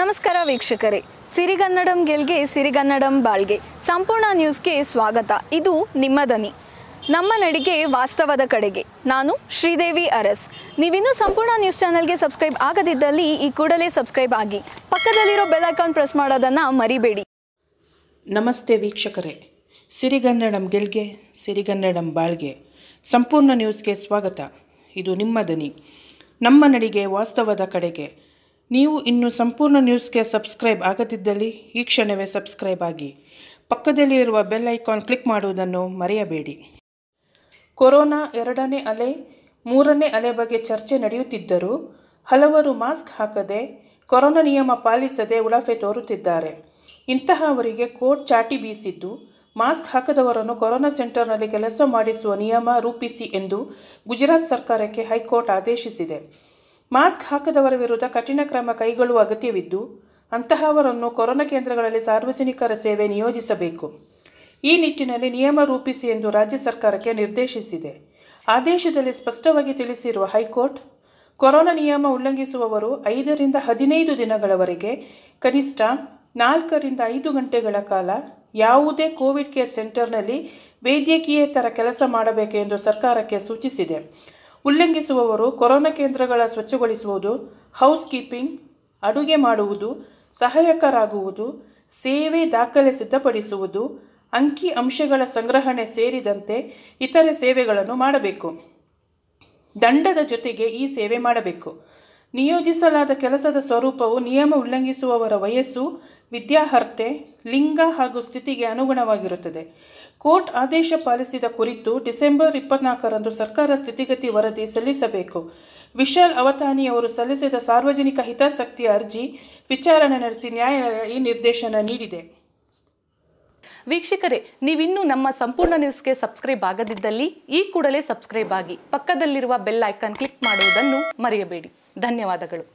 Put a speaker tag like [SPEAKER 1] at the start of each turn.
[SPEAKER 1] ನಮಸ್ಕಾರ ವೀಕ್ಷಕರೇ ಸಿರಿಗನ್ನಡಂ ಗೆಲ್ಗೆ ಸಿರಿಗನ್ನಡಂ ಬಾಳ್ಗೆ ಸಂಪೂರ್ಣ ನ್ಯೂಸ್ಗೆ ಸ್ವಾಗತ ಇದು ನಿಮ್ಮ ದನಿ ನಮ್ಮ ನಡಿಗೆ ವಾಸ್ತವದ ಕಡೆಗೆ ನಾನು ಶ್ರೀದೇವಿ ಅರಸ್ ನೀವಿನ್ನೂ ಸಂಪೂರ್ಣ ನ್ಯೂಸ್ ಚಾನೆಲ್ಗೆ ಸಬ್ಸ್ಕ್ರೈಬ್ ಆಗದಿದ್ದಲ್ಲಿ ಈ ಕೂಡಲೇ ಸಬ್ಸ್ಕ್ರೈಬ್ ಆಗಿ ಪಕ್ಕದಲ್ಲಿರೋ ಬೆಲ್ ಐಕಾನ್ ಪ್ರೆಸ್ ಮಾಡೋದನ್ನು ಮರಿಬೇಡಿ ನಮಸ್ತೆ
[SPEAKER 2] ವೀಕ್ಷಕರೇ ಸಿರಿಗನ್ನಡಂ ಗೆಲ್ಗೆ ಸಿರಿಗನ್ನಡಂ ಬಾಳ್ಗೆ ಸಂಪೂರ್ಣ ನ್ಯೂಸ್ಗೆ ಸ್ವಾಗತ ಇದು ನಿಮ್ಮ ದನಿ ನಮ್ಮ ನಡಿಗೆ ವಾಸ್ತವದ ಕಡೆಗೆ ನೀವು ಇನ್ನು ಸಂಪೂರ್ಣ ನ್ಯೂಸ್ಗೆ ಸಬ್ಸ್ಕ್ರೈಬ್ ಆಗದಿದ್ದಲ್ಲಿ ಈ ಕ್ಷಣವೇ ಸಬ್ಸ್ಕ್ರೈಬ್ ಆಗಿ ಪಕ್ಕದಲ್ಲಿ ಇರುವ ಬೆಲ್ ಐಕಾನ್ ಕ್ಲಿಕ್ ಮಾಡುವುದನ್ನು ಮರೆಯಬೇಡಿ ಕೊರೋನಾ ಎರಡನೇ ಅಲೆ ಮೂರನೇ ಅಲೆ ಬಗ್ಗೆ ಚರ್ಚೆ ನಡೆಯುತ್ತಿದ್ದರೂ ಹಲವರು ಮಾಸ್ಕ್ ಹಾಕದೆ ಕೊರೋನಾ ನಿಯಮ ಪಾಲಿಸದೆ ಉಳಫೆ ತೋರುತ್ತಿದ್ದಾರೆ ಇಂತಹವರಿಗೆ ಕೋರ್ಟ್ ಚಾಟಿ ಬೀಸಿದ್ದು ಮಾಸ್ಕ್ ಹಾಕದವರನ್ನು ಕೊರೋನಾ ಸೆಂಟರ್ನಲ್ಲಿ ಕೆಲಸ ಮಾಡಿಸುವ ನಿಯಮ ರೂಪಿಸಿ ಎಂದು ಗುಜರಾತ್ ಸರ್ಕಾರಕ್ಕೆ ಹೈಕೋರ್ಟ್ ಆದೇಶಿಸಿದೆ ಮಾಸ್ಕ್ ಹಾಕದವರ ವಿರುದ್ಧ ಕಠಿಣ ಕ್ರಮ ಕೈಗೊಳ್ಳುವ ಅಗತ್ಯವಿದ್ದು ಅಂತಹವರನ್ನು ಕೊರೋನಾ ಕೇಂದ್ರಗಳಲ್ಲಿ ಸಾರ್ವಜನಿಕರ ಸೇವೆ ನಿಯೋಜಿಸಬೇಕು ಈ ನಿಟ್ಟಿನಲ್ಲಿ ನಿಯಮ ರೂಪಿಸಿ ಎಂದು ರಾಜ್ಯ ಸರ್ಕಾರಕ್ಕೆ ನಿರ್ದೇಶಿಸಿದೆ ಆದೇಶದಲ್ಲಿ ಸ್ಪಷ್ಟವಾಗಿ ತಿಳಿಸಿರುವ ಹೈಕೋರ್ಟ್ ಕೊರೋನಾ ನಿಯಮ ಉಲ್ಲಂಘಿಸುವವರು ಐದರಿಂದ ಹದಿನೈದು ದಿನಗಳವರೆಗೆ ಕನಿಷ್ಠ ನಾಲ್ಕರಿಂದ ಐದು ಗಂಟೆಗಳ ಕಾಲ ಯಾವುದೇ ಕೋವಿಡ್ ಕೇರ್ ಸೆಂಟರ್ನಲ್ಲಿ ವೈದ್ಯಕೀಯೇತರ ಕೆಲಸ ಮಾಡಬೇಕು ಎಂದು ಸರ್ಕಾರಕ್ಕೆ ಸೂಚಿಸಿದೆ ಉಲ್ಲಂಘಿಸುವವರು ಕೊರೋನಾ ಕೇಂದ್ರಗಳ ಸ್ವಚ್ಛಗೊಳಿಸುವುದು ಹೌಸ್ ಕೀಪಿಂಗ್ ಅಡುಗೆ ಮಾಡುವುದು ಸಹಾಯಕರಾಗುವುದು ಸೇವೆ ದಾಖಲೆ ಸಿದ್ಧಪಡಿಸುವುದು ಅಂಕಿ ಅಂಶಗಳ ಸಂಗ್ರಹಣೆ ಸೇರಿದಂತೆ ಇತರೆ ಸೇವೆಗಳನ್ನು ಮಾಡಬೇಕು ದಂಡದ ಜೊತೆಗೆ ಈ ಸೇವೆ ಮಾಡಬೇಕು ನಿಯೋಜಿಸಲಾದ ಕೆಲಸದ ಸ್ವರೂಪವು ನಿಯಮ ಉಲ್ಲಂಘಿಸುವವರ ವಯಸ್ಸು ವಿದ್ಯಾರ್ಹತೆ ಲಿಂಗ ಹಾಗೂ ಸ್ಥಿತಿಗೆ ಅನುಗುಣವಾಗಿರುತ್ತದೆ ಕೋರ್ಟ್ ಆದೇಶ ಪಾಲಿಸಿದ ಕುರಿತು ಡಿಸೆಂಬರ್ ಇಪ್ಪತ್ನಾಲ್ಕರಂದು ಸರ್ಕಾರ ಸ್ಥಿತಿಗತಿ ವರದಿ ಸಲ್ಲಿಸಬೇಕು ವಿಶಾಲ್ ಅವತಾನಿಯವರು ಸಲ್ಲಿಸಿದ ಸಾರ್ವಜನಿಕ ಹಿತಾಸಕ್ತಿಯ ಅರ್ಜಿ ವಿಚಾರಣೆ ನಡೆಸಿ ನ್ಯಾಯಾಲಯ ಈ ನಿರ್ದೇಶನ ನೀಡಿದೆ ವೀಕ್ಷಕರೇ ನೀವಿನ್ನೂ ನಮ್ಮ ಸಂಪೂರ್ಣ ನ್ಯೂಸ್ಗೆ ಸಬ್ಸ್ಕ್ರೈಬ್ ಆಗದಿದ್ದಲ್ಲಿ ಈ ಕೂಡಲೇ ಸಬ್ಸ್ಕ್ರೈಬ್ ಆಗಿ ಪಕ್ಕದಲ್ಲಿರುವ ಬೆಲ್ ಐಕಾನ್ ಕ್ಲಿಕ್ ಮಾಡುವುದನ್ನು ಮರೆಯಬೇಡಿ ಧನ್ಯವಾದಗಳು